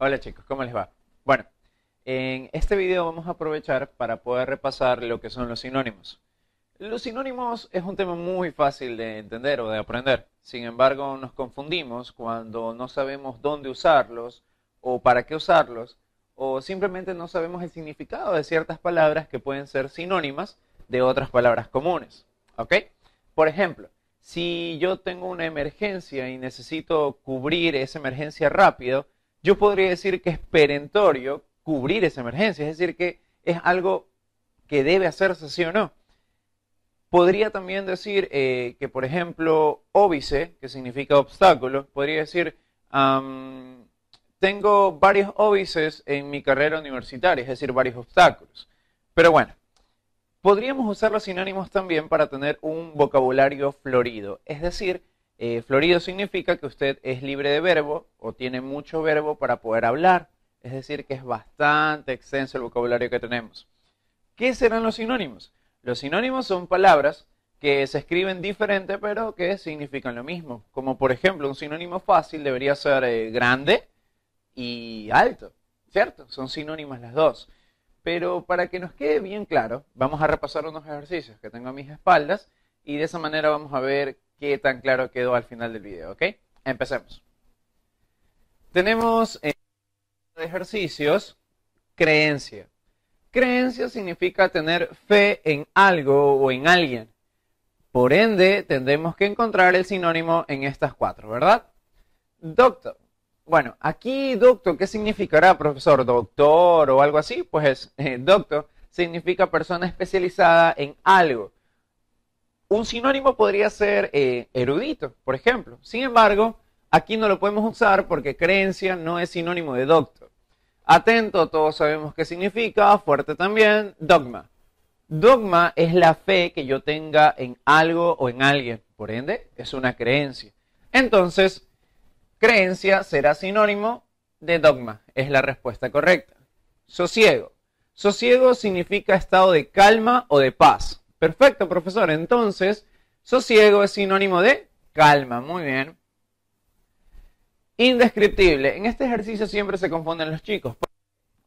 Hola chicos, ¿cómo les va? Bueno, en este video vamos a aprovechar para poder repasar lo que son los sinónimos. Los sinónimos es un tema muy fácil de entender o de aprender. Sin embargo, nos confundimos cuando no sabemos dónde usarlos o para qué usarlos o simplemente no sabemos el significado de ciertas palabras que pueden ser sinónimas de otras palabras comunes. ¿Ok? Por ejemplo, si yo tengo una emergencia y necesito cubrir esa emergencia rápido, yo podría decir que es perentorio cubrir esa emergencia, es decir, que es algo que debe hacerse sí o no. Podría también decir eh, que, por ejemplo, óbice, que significa obstáculo, podría decir, tengo varios óbices en mi carrera universitaria, es decir, varios obstáculos. Pero bueno, podríamos usar los sinónimos también para tener un vocabulario florido, es decir, eh, florido significa que usted es libre de verbo o tiene mucho verbo para poder hablar, es decir, que es bastante extenso el vocabulario que tenemos. ¿Qué serán los sinónimos? Los sinónimos son palabras que se escriben diferente pero que significan lo mismo. Como por ejemplo, un sinónimo fácil debería ser eh, grande y alto, ¿cierto? Son sinónimas las dos. Pero para que nos quede bien claro, vamos a repasar unos ejercicios que tengo a mis espaldas y de esa manera vamos a ver qué tan claro quedó al final del video, ¿ok? Empecemos. Tenemos en eh, ejercicios creencia. Creencia significa tener fe en algo o en alguien. Por ende, tendremos que encontrar el sinónimo en estas cuatro, ¿verdad? Doctor. Bueno, aquí doctor, ¿qué significará, profesor? ¿Doctor o algo así? Pues eh, doctor significa persona especializada en algo. Un sinónimo podría ser eh, erudito, por ejemplo. Sin embargo, aquí no lo podemos usar porque creencia no es sinónimo de doctor. Atento, todos sabemos qué significa, fuerte también, dogma. Dogma es la fe que yo tenga en algo o en alguien, por ende, es una creencia. Entonces, creencia será sinónimo de dogma, es la respuesta correcta. Sosiego. Sosiego significa estado de calma o de paz. Perfecto, profesor. Entonces, sosiego es sinónimo de calma. Muy bien. Indescriptible. En este ejercicio siempre se confunden los chicos.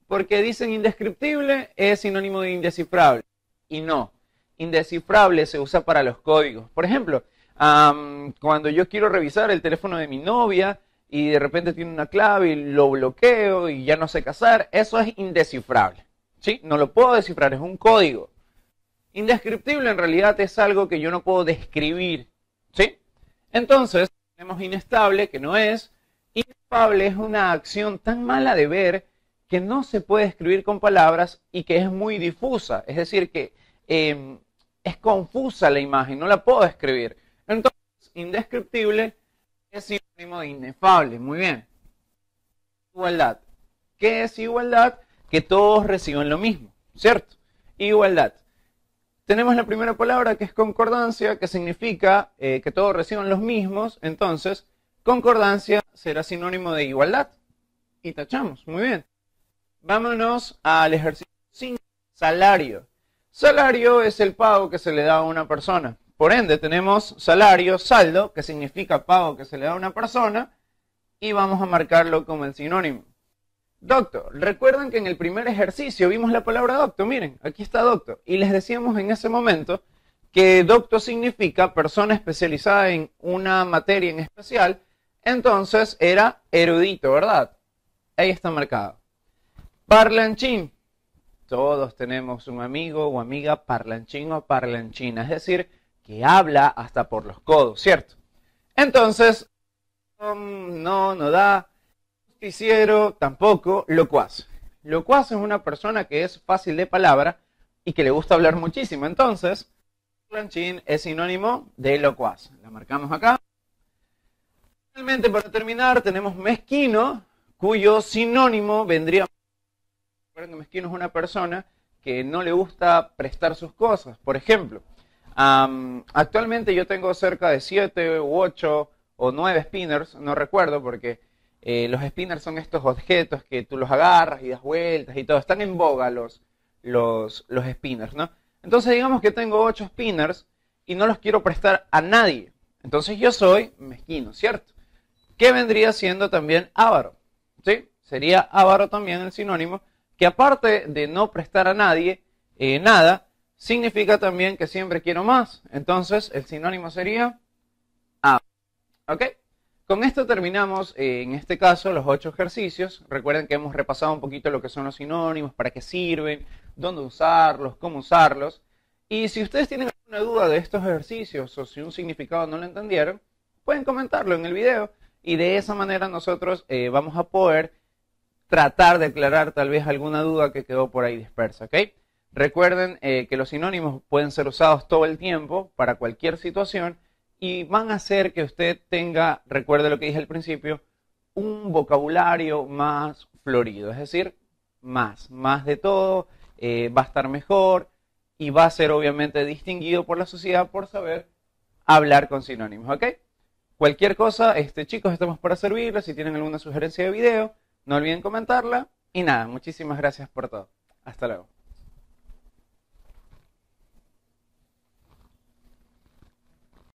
Porque dicen indescriptible es sinónimo de indescifrable. Y no. Indescifrable se usa para los códigos. Por ejemplo, cuando yo quiero revisar el teléfono de mi novia y de repente tiene una clave y lo bloqueo y ya no sé casar, eso es indescifrable. ¿Sí? No lo puedo descifrar, es un código. Indescriptible en realidad es algo que yo no puedo describir, ¿sí? Entonces, tenemos inestable, que no es. Inefable es una acción tan mala de ver que no se puede escribir con palabras y que es muy difusa, es decir, que em, es confusa la imagen, no la puedo escribir. Entonces, indescriptible es sinónimo de inefable, muy bien. Igualdad. ¿Qué es igualdad? Que todos reciben lo mismo, ¿cierto? Igualdad. Tenemos la primera palabra que es concordancia, que significa eh, que todos reciban los mismos. Entonces, concordancia será sinónimo de igualdad. Y tachamos, muy bien. Vámonos al ejercicio 5, salario. Salario es el pago que se le da a una persona. Por ende, tenemos salario, saldo, que significa pago que se le da a una persona, y vamos a marcarlo como el sinónimo. Doctor, recuerdan que en el primer ejercicio vimos la palabra doctor, miren, aquí está doctor, y les decíamos en ese momento que doctor significa persona especializada en una materia en especial, entonces era erudito, ¿verdad? Ahí está marcado. Parlanchín, todos tenemos un amigo o amiga parlanchín o parlanchina, es decir, que habla hasta por los codos, ¿cierto? Entonces, um, no, no da, tampoco, locuaz. Locuaz es una persona que es fácil de palabra y que le gusta hablar muchísimo. Entonces, Lanchín es sinónimo de locuaz. La marcamos acá. Finalmente, para terminar, tenemos mezquino, cuyo sinónimo vendría... mezquino es una persona que no le gusta prestar sus cosas. Por ejemplo, actualmente yo tengo cerca de 7 u 8 o 9 spinners, no recuerdo porque eh, los spinners son estos objetos que tú los agarras y das vueltas y todo. Están en boga los, los, los spinners, ¿no? Entonces digamos que tengo ocho spinners y no los quiero prestar a nadie. Entonces yo soy mezquino, ¿cierto? ¿Qué vendría siendo también avaro, ¿sí? Sería avaro también el sinónimo, que aparte de no prestar a nadie eh, nada, significa también que siempre quiero más. Entonces el sinónimo sería avaro, ¿ok? Con esto terminamos, eh, en este caso, los ocho ejercicios. Recuerden que hemos repasado un poquito lo que son los sinónimos, para qué sirven, dónde usarlos, cómo usarlos. Y si ustedes tienen alguna duda de estos ejercicios o si un significado no lo entendieron, pueden comentarlo en el video y de esa manera nosotros eh, vamos a poder tratar de aclarar tal vez alguna duda que quedó por ahí dispersa, Recuerden eh, que los sinónimos pueden ser usados todo el tiempo para cualquier situación y van a hacer que usted tenga, recuerde lo que dije al principio, un vocabulario más florido, es decir, más, más de todo, eh, va a estar mejor y va a ser obviamente distinguido por la sociedad por saber hablar con sinónimos, ¿ok? Cualquier cosa, este, chicos, estamos para servirles. Si tienen alguna sugerencia de video, no olviden comentarla. Y nada, muchísimas gracias por todo. Hasta luego.